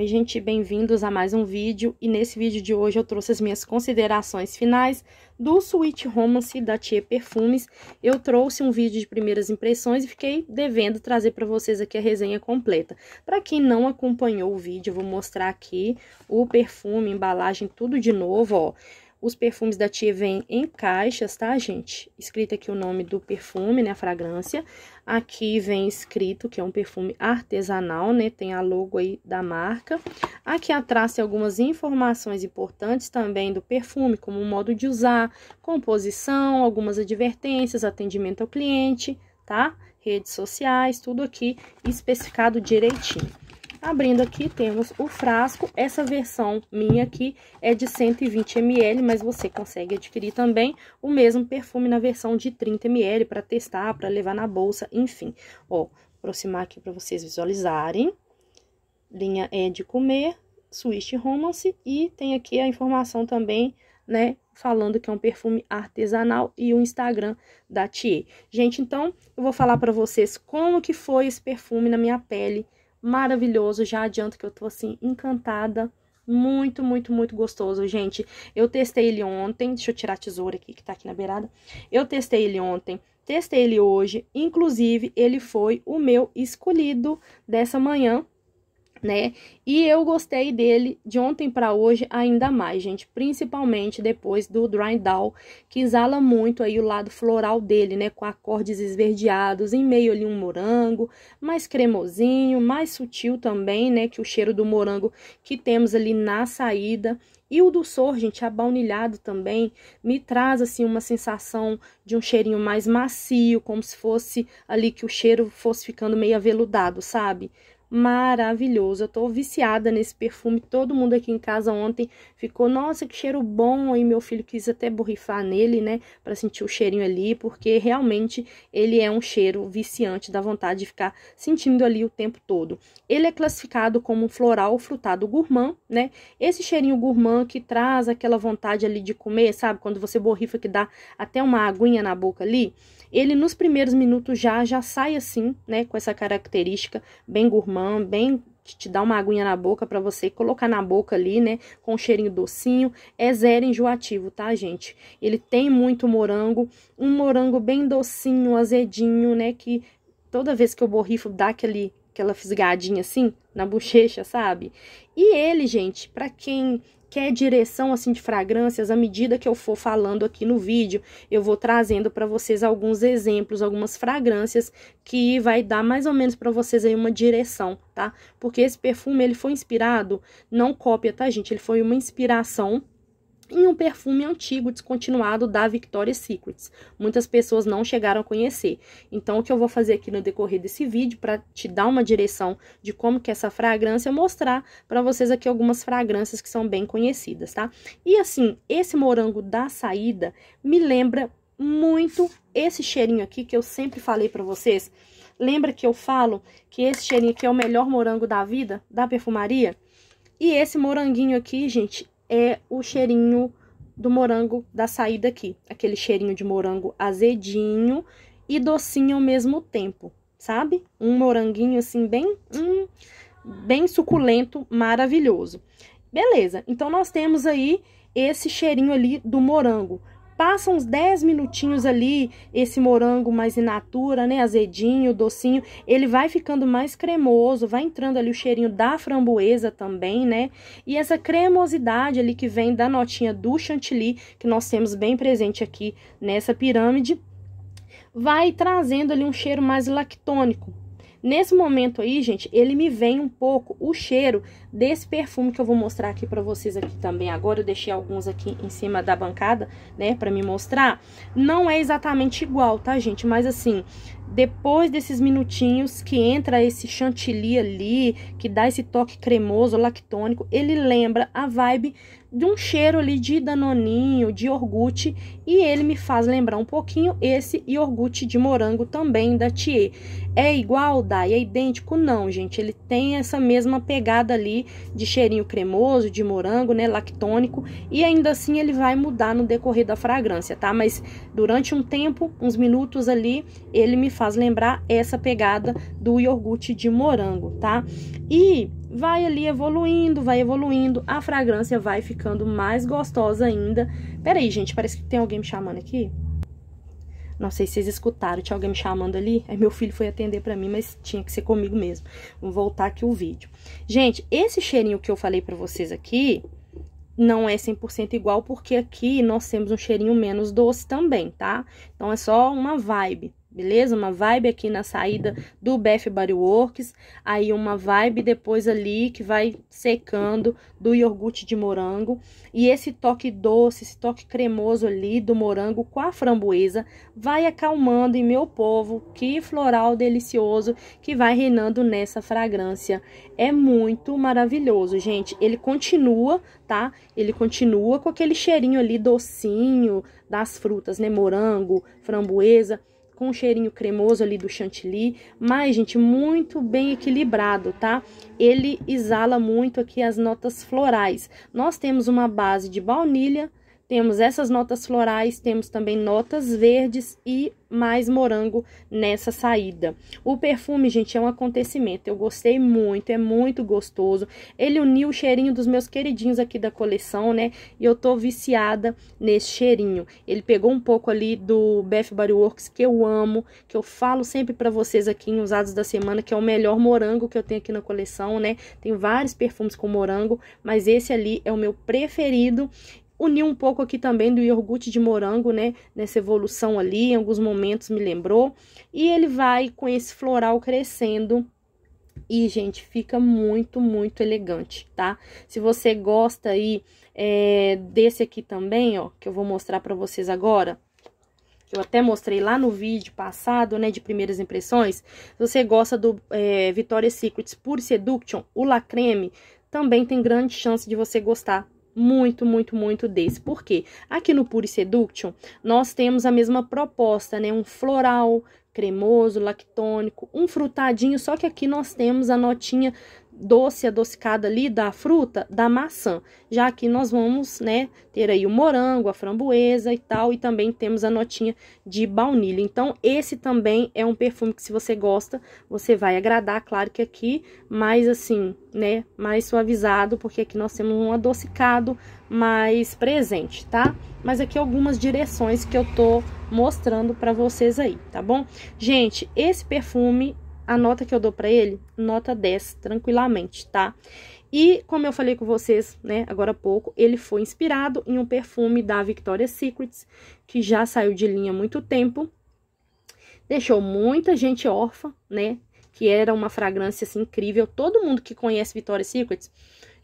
Oi gente, bem-vindos a mais um vídeo e nesse vídeo de hoje eu trouxe as minhas considerações finais do Sweet Romance da Tia Perfumes. Eu trouxe um vídeo de primeiras impressões e fiquei devendo trazer para vocês aqui a resenha completa. Para quem não acompanhou o vídeo, eu vou mostrar aqui o perfume, embalagem, tudo de novo, ó. Os perfumes da Tia vêm em caixas, tá, gente? Escrito aqui o nome do perfume, né, a fragrância. Aqui vem escrito que é um perfume artesanal, né, tem a logo aí da marca. Aqui atrás tem algumas informações importantes também do perfume, como o modo de usar, composição, algumas advertências, atendimento ao cliente, tá? Redes sociais, tudo aqui especificado direitinho. Abrindo aqui, temos o frasco. Essa versão minha aqui é de 120 ml, mas você consegue adquirir também o mesmo perfume na versão de 30 ml para testar, para levar na bolsa, enfim. Ó, aproximar aqui para vocês visualizarem. Linha é de comer, Swiss Romance e tem aqui a informação também, né, falando que é um perfume artesanal e o Instagram da Thier. Gente, então eu vou falar para vocês como que foi esse perfume na minha pele maravilhoso. Já adianto que eu tô assim encantada. Muito, muito, muito gostoso, gente. Eu testei ele ontem. Deixa eu tirar a tesoura aqui que tá aqui na beirada. Eu testei ele ontem, testei ele hoje. Inclusive, ele foi o meu escolhido dessa manhã né? E eu gostei dele de ontem para hoje ainda mais, gente, principalmente depois do Dry Down, que exala muito aí o lado floral dele, né, com acordes esverdeados, em meio ali um morango, mais cremosinho, mais sutil também, né, que o cheiro do morango que temos ali na saída. E o do Sor, gente, abaunilhado também, me traz assim uma sensação de um cheirinho mais macio, como se fosse ali que o cheiro fosse ficando meio aveludado, sabe? maravilhoso. Eu tô viciada nesse perfume. Todo mundo aqui em casa ontem ficou, nossa, que cheiro bom. Aí meu filho quis até borrifar nele, né, para sentir o cheirinho ali, porque realmente ele é um cheiro viciante, dá vontade de ficar sentindo ali o tempo todo. Ele é classificado como um floral frutado gourmand, né? Esse cheirinho gourmand que traz aquela vontade ali de comer, sabe? Quando você borrifa que dá até uma aguinha na boca ali, ele nos primeiros minutos já já sai assim, né, com essa característica bem gourmand bem te dar uma aguinha na boca para você colocar na boca ali, né, com um cheirinho docinho, é zero enjoativo, tá, gente? Ele tem muito morango, um morango bem docinho, azedinho, né, que toda vez que eu borrifo dá aquele aquela fisgadinha assim na bochecha, sabe? E ele, gente, para quem qualquer direção assim de fragrâncias, à medida que eu for falando aqui no vídeo, eu vou trazendo para vocês alguns exemplos, algumas fragrâncias que vai dar mais ou menos para vocês aí uma direção, tá? Porque esse perfume ele foi inspirado, não cópia, tá, gente? Ele foi uma inspiração em um perfume antigo descontinuado da Victoria's Secret. Muitas pessoas não chegaram a conhecer. Então, o que eu vou fazer aqui no decorrer desse vídeo para te dar uma direção de como que é essa fragrância, mostrar para vocês aqui algumas fragrâncias que são bem conhecidas, tá? E assim, esse morango da saída me lembra muito esse cheirinho aqui que eu sempre falei para vocês. Lembra que eu falo que esse cheirinho aqui é o melhor morango da vida, da perfumaria? E esse moranguinho aqui, gente, é o cheirinho do morango da saída aqui. Aquele cheirinho de morango azedinho e docinho ao mesmo tempo, sabe? Um moranguinho assim bem, hum, bem suculento, maravilhoso. Beleza, então nós temos aí esse cheirinho ali do morango passa uns 10 minutinhos ali, esse morango mais in natura, né, azedinho, docinho, ele vai ficando mais cremoso, vai entrando ali o cheirinho da framboesa também, né? E essa cremosidade ali que vem da notinha do chantilly, que nós temos bem presente aqui nessa pirâmide, vai trazendo ali um cheiro mais lactônico. Nesse momento aí, gente, ele me vem um pouco o cheiro desse perfume que eu vou mostrar aqui pra vocês aqui também agora. Eu deixei alguns aqui em cima da bancada, né, pra me mostrar. Não é exatamente igual, tá, gente? Mas assim, depois desses minutinhos que entra esse chantilly ali, que dá esse toque cremoso, lactônico, ele lembra a vibe de um cheiro ali de danoninho, de iogurte, e ele me faz lembrar um pouquinho esse iogurte de morango também da Thier é igual, Dai? É idêntico? Não, gente. Ele tem essa mesma pegada ali de cheirinho cremoso, de morango, né? Lactônico. E ainda assim ele vai mudar no decorrer da fragrância, tá? Mas durante um tempo, uns minutos ali, ele me faz lembrar essa pegada do iogurte de morango, tá? E vai ali evoluindo, vai evoluindo, a fragrância vai ficando mais gostosa ainda. Peraí, gente, parece que tem alguém me chamando aqui. Não sei se vocês escutaram, tinha alguém me chamando ali. Aí meu filho foi atender para mim, mas tinha que ser comigo mesmo. Vou voltar aqui o vídeo. Gente, esse cheirinho que eu falei para vocês aqui não é 100% igual, porque aqui nós temos um cheirinho menos doce também, tá? Então é só uma vibe beleza? Uma vibe aqui na saída do BF Body Works, aí uma vibe depois ali que vai secando do iogurte de morango, e esse toque doce, esse toque cremoso ali do morango com a framboesa vai acalmando e meu povo, que floral delicioso que vai reinando nessa fragrância. É muito maravilhoso, gente. Ele continua, tá? Ele continua com aquele cheirinho ali docinho das frutas, né? Morango, framboesa, com um cheirinho cremoso ali do chantilly, mas, gente, muito bem equilibrado, tá? Ele exala muito aqui as notas florais. Nós temos uma base de baunilha, temos essas notas florais, temos também notas verdes e mais morango nessa saída. O perfume, gente, é um acontecimento. Eu gostei muito, é muito gostoso. Ele uniu o cheirinho dos meus queridinhos aqui da coleção, né? E eu tô viciada nesse cheirinho. Ele pegou um pouco ali do Bath Body Works, que eu amo, que eu falo sempre para vocês aqui em Usados da Semana, que é o melhor morango que eu tenho aqui na coleção, né? Tem vários perfumes com morango, mas esse ali é o meu preferido. Uniu um pouco aqui também do iogurte de morango, né? Nessa evolução ali, em alguns momentos me lembrou. E ele vai com esse floral crescendo. E, gente, fica muito, muito elegante, tá? Se você gosta aí é, desse aqui também, ó, que eu vou mostrar pra vocês agora. que Eu até mostrei lá no vídeo passado, né, de primeiras impressões. Se você gosta do é, Victoria's Secret Pure Seduction, o La Creme também tem grande chance de você gostar muito, muito, muito desse. Por quê? Aqui no Pure Seduction, nós temos a mesma proposta, né? Um floral cremoso, lactônico, um frutadinho, só que aqui nós temos a notinha doce, adocicada ali da fruta, da maçã. Já que nós vamos, né, ter aí o morango, a framboesa e tal, e também temos a notinha de baunilha. Então, esse também é um perfume que se você gosta, você vai agradar, claro que aqui, mais assim, né, mais suavizado, porque aqui nós temos um adocicado mais presente, tá? Mas aqui algumas direções que eu tô mostrando para vocês aí, tá bom? Gente, esse perfume a nota que eu dou para ele, nota 10, tranquilamente, tá? E como eu falei com vocês, né, agora há pouco, ele foi inspirado em um perfume da Victoria's Secret, que já saiu de linha há muito tempo. Deixou muita gente órfã, né? Que era uma fragrância assim, incrível. Todo mundo que conhece Victoria's Secret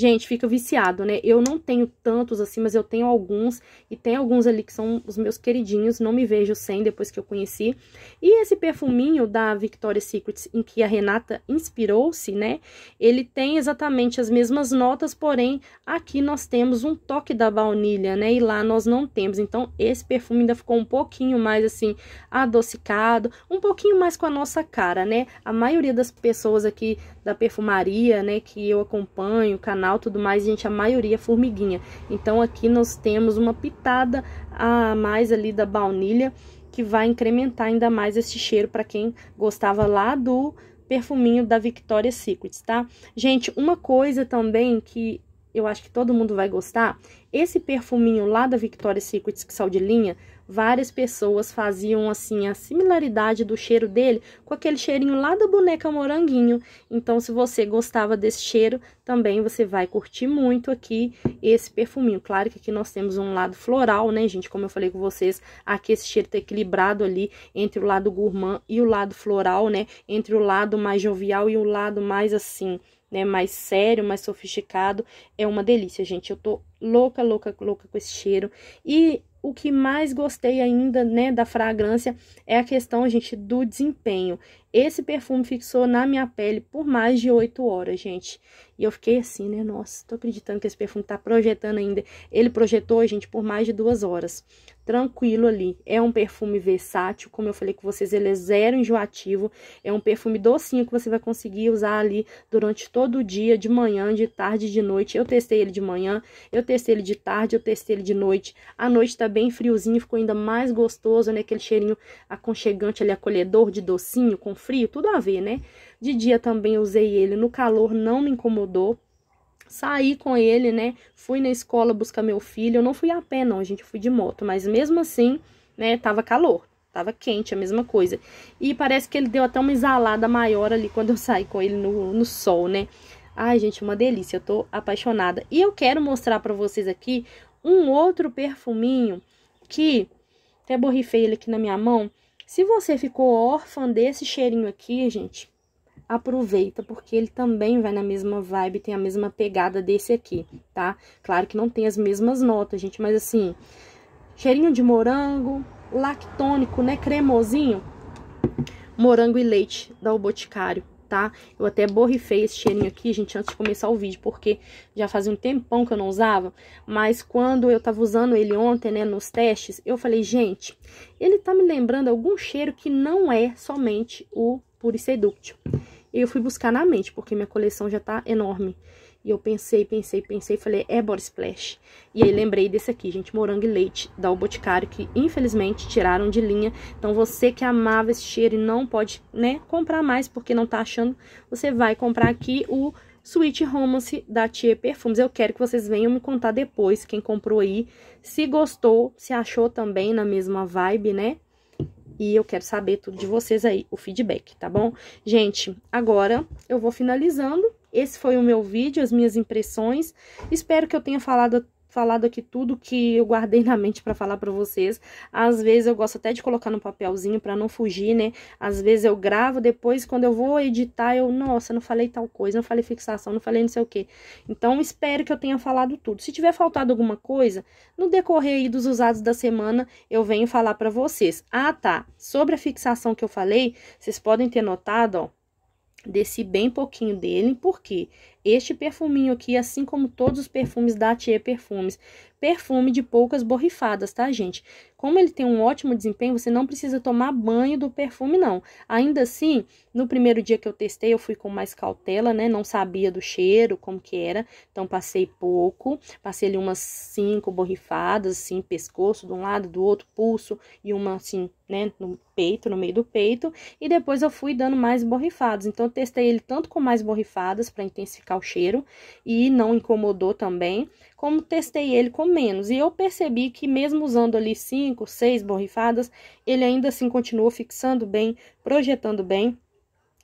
Gente, fica viciado, né? Eu não tenho tantos assim, mas eu tenho alguns. E tem alguns ali que são os meus queridinhos. Não me vejo sem, depois que eu conheci. E esse perfuminho da Victoria's Secret, em que a Renata inspirou-se, né? Ele tem exatamente as mesmas notas, porém, aqui nós temos um toque da baunilha, né? E lá nós não temos. Então, esse perfume ainda ficou um pouquinho mais, assim, adocicado. Um pouquinho mais com a nossa cara, né? A maioria das pessoas aqui da perfumaria, né? Que eu acompanho, o canal tudo mais, gente, a maioria é formiguinha. Então aqui nós temos uma pitada a mais ali da baunilha, que vai incrementar ainda mais esse cheiro para quem gostava lá do perfuminho da Victoria's Secret, tá? Gente, uma coisa também que eu acho que todo mundo vai gostar, esse perfuminho lá da Victoria's Secret que saiu de linha, várias pessoas faziam assim a similaridade do cheiro dele com aquele cheirinho lá da boneca moranguinho. Então, se você gostava desse cheiro, também você vai curtir muito aqui esse perfuminho. Claro que aqui nós temos um lado floral, né, gente? Como eu falei com vocês, aqui esse cheiro tá equilibrado ali entre o lado gourmand e o lado floral, né? Entre o lado mais jovial e o lado mais assim né, mais sério, mais sofisticado, é uma delícia, gente. Eu tô louca, louca, louca com esse cheiro. E o que mais gostei ainda, né, da fragrância é a questão, gente, do desempenho. Esse perfume fixou na minha pele por mais de 8 horas, gente. E eu fiquei assim, né, nossa, tô acreditando que esse perfume tá projetando ainda. Ele projetou, gente, por mais de duas horas tranquilo ali. É um perfume versátil, como eu falei com vocês, ele é zero enjoativo, é um perfume docinho que você vai conseguir usar ali durante todo o dia, de manhã, de tarde, de noite. Eu testei ele de manhã, eu testei ele de tarde, eu testei ele de noite. a noite tá bem friozinho, ficou ainda mais gostoso, né? Aquele cheirinho aconchegante ali, acolhedor de docinho com frio, tudo a ver, né? De dia também usei ele, no calor não me incomodou. Saí com ele, né? Fui na escola buscar meu filho. Eu não fui a pé, não, gente. fui de moto. Mas mesmo assim, né? Tava calor. Tava quente, a mesma coisa. E parece que ele deu até uma exalada maior ali quando eu saí com ele no, no sol, né? Ai, gente, uma delícia. Eu tô apaixonada. E eu quero mostrar para vocês aqui um outro perfuminho que até borrifei ele aqui na minha mão. Se você ficou órfã desse cheirinho aqui, gente, aproveita, porque ele também vai na mesma vibe, tem a mesma pegada desse aqui, tá? Claro que não tem as mesmas notas, gente, mas assim, cheirinho de morango, lactônico, né, cremosinho, morango e leite da O Boticário, tá? Eu até borrifei esse cheirinho aqui, gente, antes de começar o vídeo, porque já fazia um tempão que eu não usava, mas quando eu tava usando ele ontem, né, nos testes, eu falei, gente, ele tá me lembrando algum cheiro que não é somente o Pure Seductio. Eu fui buscar na mente, porque minha coleção já tá enorme. E eu pensei, pensei, pensei, falei, é Body Splash. E aí lembrei desse aqui, gente, morango e leite, da O Boticário, que infelizmente tiraram de linha. Então você que amava esse cheiro e não pode, né, comprar mais porque não tá achando, você vai comprar aqui o Sweet Romance da Tia Perfumes. Eu quero que vocês venham me contar depois, quem comprou aí, se gostou, se achou também na mesma vibe, né? e eu quero saber tudo de vocês aí, o feedback, tá bom? Gente, agora eu vou finalizando. Esse foi o meu vídeo, as minhas impressões. Espero que eu tenha falado falado aqui tudo que eu guardei na mente para falar para vocês. Às vezes eu gosto até de colocar no papelzinho para não fugir, né? Às vezes eu gravo, depois quando eu vou editar, eu, nossa, não falei tal coisa, não falei fixação, não falei não sei o quê. Então espero que eu tenha falado tudo. Se tiver faltado alguma coisa, no decorrer aí dos usados da semana, eu venho falar para vocês. Ah, tá. Sobre a fixação que eu falei, vocês podem ter notado, ó, desci bem pouquinho dele, porque este perfuminho aqui, assim como todos os perfumes da Tia Perfumes, perfume de poucas borrifadas, tá, gente? Como ele tem um ótimo desempenho, você não precisa tomar banho do perfume, não. Ainda assim, no primeiro dia que eu testei, eu fui com mais cautela, né? Não sabia do cheiro, como que era, então passei pouco. Passei ali umas cinco borrifadas, assim, pescoço de um lado, do outro, pulso e uma, assim, né, no peito, no meio do peito. E depois eu fui dando mais borrifadas. Então, eu testei ele tanto com mais borrifadas para intensificar ficar o cheiro e não incomodou também, como testei ele com menos. E eu percebi que mesmo usando ali cinco, seis borrifadas, ele ainda assim continuou fixando bem, projetando bem.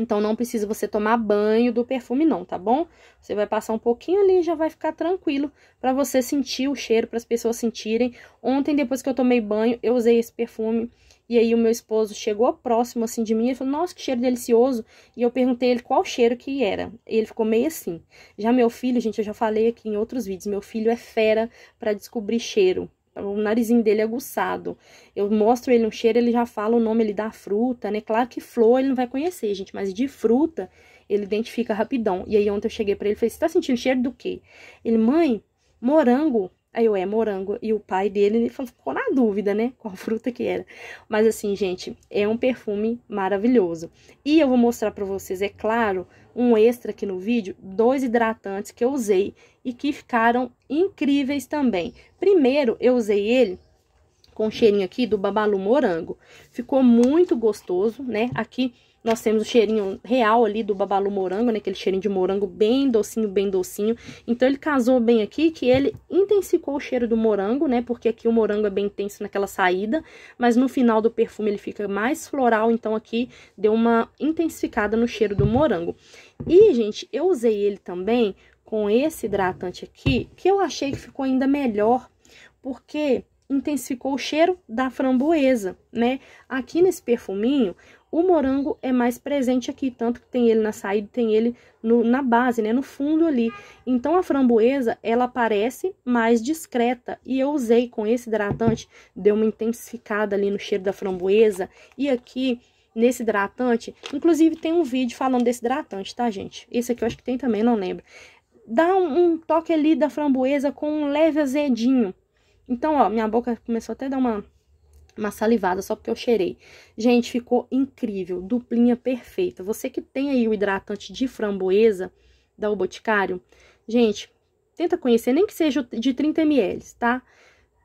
Então não precisa você tomar banho do perfume não, tá bom? Você vai passar um pouquinho ali e já vai ficar tranquilo para você sentir o cheiro, para as pessoas sentirem. Ontem depois que eu tomei banho, eu usei esse perfume e aí o meu esposo chegou próximo assim de mim e falou: "Nossa, que cheiro delicioso". E eu perguntei ele qual cheiro que era. Ele ficou meio assim. Já meu filho, gente, eu já falei aqui em outros vídeos, meu filho é fera para descobrir cheiro. O narizinho dele é aguçado. Eu mostro ele um cheiro, ele já fala o nome ele da fruta, né? Claro que flor ele não vai conhecer, gente, mas de fruta ele identifica rapidão. E aí ontem eu cheguei para ele e falei: "Você tá sentindo cheiro do quê?". Ele: "Mãe, morango". Aí eu, é morango. E o pai dele ficou na dúvida, né? Qual fruta que era. Mas assim, gente, é um perfume maravilhoso. E eu vou mostrar para vocês, é claro, um extra aqui no vídeo, dois hidratantes que eu usei e que ficaram incríveis também. Primeiro, eu usei ele com cheirinho aqui do Babalu Morango. Ficou muito gostoso, né? Aqui nós temos o cheirinho real ali do babalu morango, né? Aquele cheirinho de morango bem docinho, bem docinho. Então, ele casou bem aqui que ele intensificou o cheiro do morango, né? Porque aqui o morango é bem intenso naquela saída, mas no final do perfume ele fica mais floral. Então, aqui deu uma intensificada no cheiro do morango. E, gente, eu usei ele também com esse hidratante aqui, que eu achei que ficou ainda melhor, porque intensificou o cheiro da framboesa, né? Aqui nesse perfuminho, o morango é mais presente aqui, tanto que tem ele na saída, tem ele no, na base, né, no fundo ali. Então a framboesa, ela parece mais discreta. E eu usei com esse hidratante, deu uma intensificada ali no cheiro da framboesa. E aqui nesse hidratante, inclusive tem um vídeo falando desse hidratante, tá, gente? Esse aqui eu acho que tem também, não lembro. Dá um, um toque ali da framboesa com um leve azedinho. Então, ó, minha boca começou até a dar uma uma salivada só porque eu cheirei. Gente, ficou incrível, duplinha perfeita. Você que tem aí o hidratante de framboesa da O Boticário, gente, tenta conhecer, nem que seja de 30 ml, tá?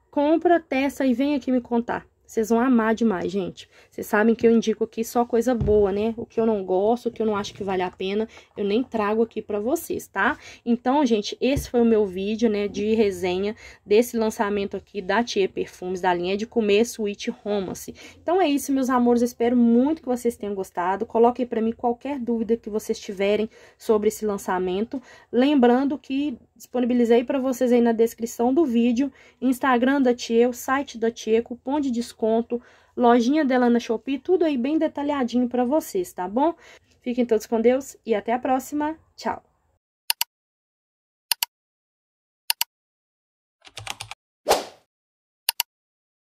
Compra, testa e vem aqui me contar. Vocês vão amar demais, gente. Vocês sabem que eu indico aqui só coisa boa, né? O que eu não gosto, o que eu não acho que vale a pena, eu nem trago aqui pra vocês, tá? Então, gente, esse foi o meu vídeo, né, de resenha desse lançamento aqui da Tia Perfumes, da linha de comer Sweet Romance. Então é isso, meus amores, espero muito que vocês tenham gostado. Coloquem pra mim qualquer dúvida que vocês tiverem sobre esse lançamento. Lembrando que disponibilizei para vocês aí na descrição do vídeo, Instagram da Tia, site da Tia, cupom de desconto, lojinha dela na Shopee, tudo aí bem detalhadinho para vocês, tá bom? Fiquem todos com Deus e até a próxima. Tchau!